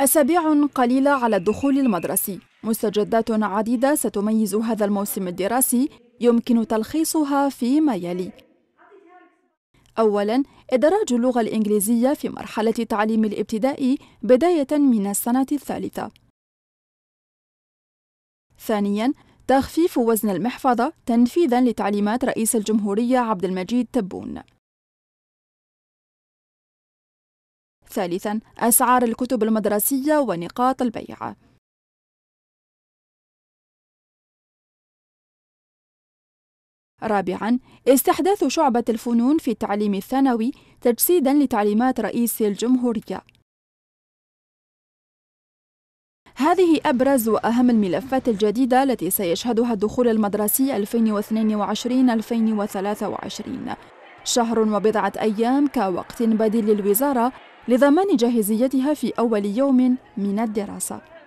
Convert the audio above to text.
أسابيع قليلة على الدخول المدرسي مستجدات عديدة ستميز هذا الموسم الدراسي يمكن تلخيصها فيما يلي أولاً إدراج اللغة الإنجليزية في مرحلة تعليم الابتدائي بداية من السنة الثالثة. ثانياً تخفيف وزن المحفظة تنفيذاً لتعليمات رئيس الجمهورية عبد المجيد تبون. ثالثا أسعار الكتب المدرسية ونقاط البيع رابعا استحداث شعبة الفنون في التعليم الثانوي تجسيدا لتعليمات رئيس الجمهورية هذه أبرز وأهم الملفات الجديدة التي سيشهدها الدخول المدرسي 2022-2023 شهر وبضعة أيام كوقت بديل للوزارة لضمان جاهزيتها في أول يوم من الدراسة